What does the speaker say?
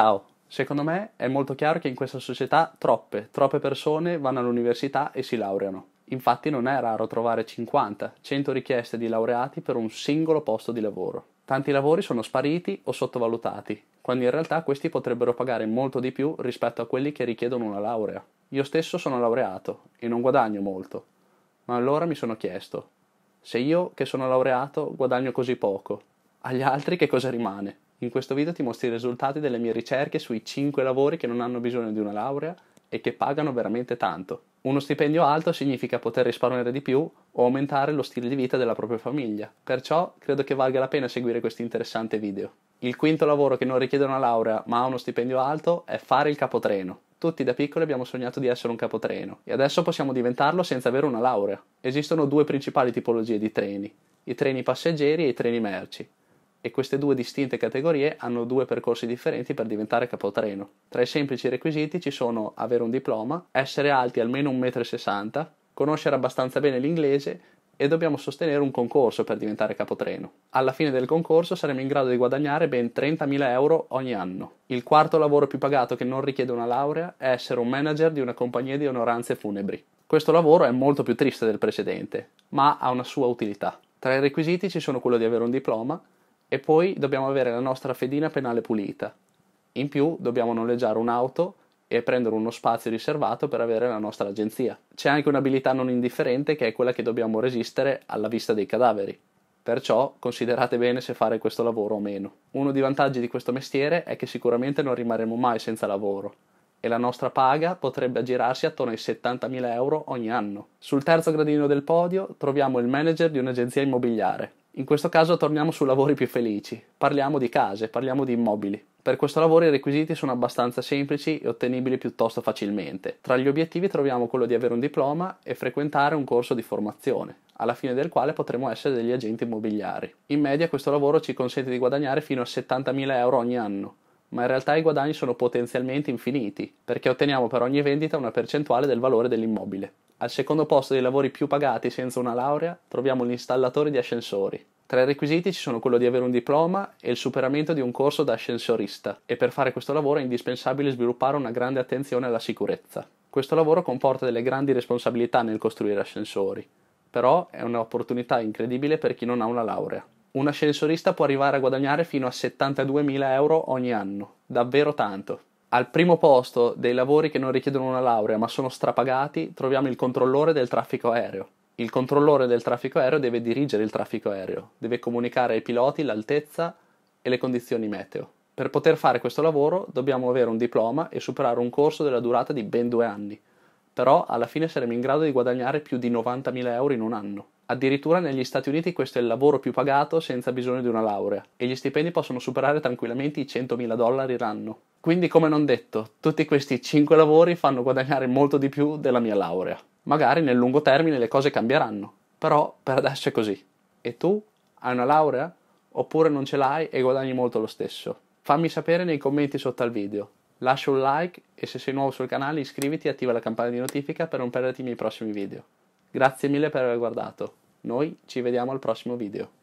Ciao, secondo me è molto chiaro che in questa società troppe, troppe persone vanno all'università e si laureano. Infatti non è raro trovare 50, 100 richieste di laureati per un singolo posto di lavoro. Tanti lavori sono spariti o sottovalutati, quando in realtà questi potrebbero pagare molto di più rispetto a quelli che richiedono una laurea. Io stesso sono laureato e non guadagno molto, ma allora mi sono chiesto, se io che sono laureato guadagno così poco, agli altri che cosa rimane? In questo video ti mostro i risultati delle mie ricerche sui 5 lavori che non hanno bisogno di una laurea e che pagano veramente tanto. Uno stipendio alto significa poter risparmiare di più o aumentare lo stile di vita della propria famiglia, perciò credo che valga la pena seguire questo interessante video. Il quinto lavoro che non richiede una laurea ma ha uno stipendio alto è fare il capotreno. Tutti da piccoli abbiamo sognato di essere un capotreno e adesso possiamo diventarlo senza avere una laurea. Esistono due principali tipologie di treni, i treni passeggeri e i treni merci e queste due distinte categorie hanno due percorsi differenti per diventare capotreno. Tra i semplici requisiti ci sono avere un diploma, essere alti almeno 1,60 m, conoscere abbastanza bene l'inglese e dobbiamo sostenere un concorso per diventare capotreno. Alla fine del concorso saremo in grado di guadagnare ben 30.000 euro ogni anno. Il quarto lavoro più pagato che non richiede una laurea è essere un manager di una compagnia di onoranze funebri. Questo lavoro è molto più triste del precedente, ma ha una sua utilità. Tra i requisiti ci sono quello di avere un diploma, e poi dobbiamo avere la nostra fedina penale pulita. In più dobbiamo noleggiare un'auto e prendere uno spazio riservato per avere la nostra agenzia. C'è anche un'abilità non indifferente che è quella che dobbiamo resistere alla vista dei cadaveri. Perciò considerate bene se fare questo lavoro o meno. Uno dei vantaggi di questo mestiere è che sicuramente non rimarremo mai senza lavoro e la nostra paga potrebbe aggirarsi attorno ai 70.000 euro ogni anno. Sul terzo gradino del podio troviamo il manager di un'agenzia immobiliare in questo caso torniamo su lavori più felici, parliamo di case, parliamo di immobili. Per questo lavoro i requisiti sono abbastanza semplici e ottenibili piuttosto facilmente. Tra gli obiettivi troviamo quello di avere un diploma e frequentare un corso di formazione, alla fine del quale potremo essere degli agenti immobiliari. In media questo lavoro ci consente di guadagnare fino a 70.000 euro ogni anno, ma in realtà i guadagni sono potenzialmente infiniti, perché otteniamo per ogni vendita una percentuale del valore dell'immobile. Al secondo posto dei lavori più pagati senza una laurea troviamo l'installatore di ascensori. Tra i requisiti ci sono quello di avere un diploma e il superamento di un corso da ascensorista e per fare questo lavoro è indispensabile sviluppare una grande attenzione alla sicurezza. Questo lavoro comporta delle grandi responsabilità nel costruire ascensori, però è un'opportunità incredibile per chi non ha una laurea un ascensorista può arrivare a guadagnare fino a 72.000 euro ogni anno, davvero tanto. Al primo posto dei lavori che non richiedono una laurea ma sono strapagati troviamo il controllore del traffico aereo. Il controllore del traffico aereo deve dirigere il traffico aereo, deve comunicare ai piloti l'altezza e le condizioni meteo. Per poter fare questo lavoro dobbiamo avere un diploma e superare un corso della durata di ben due anni, però alla fine saremo in grado di guadagnare più di 90.000 euro in un anno. Addirittura negli Stati Uniti questo è il lavoro più pagato senza bisogno di una laurea e gli stipendi possono superare tranquillamente i 100.000 dollari l'anno. Quindi come non detto, tutti questi 5 lavori fanno guadagnare molto di più della mia laurea. Magari nel lungo termine le cose cambieranno, però per adesso è così. E tu hai una laurea? Oppure non ce l'hai e guadagni molto lo stesso? Fammi sapere nei commenti sotto al video. Lascia un like e se sei nuovo sul canale iscriviti e attiva la campana di notifica per non perderti i miei prossimi video. Grazie mille per aver guardato. Noi ci vediamo al prossimo video.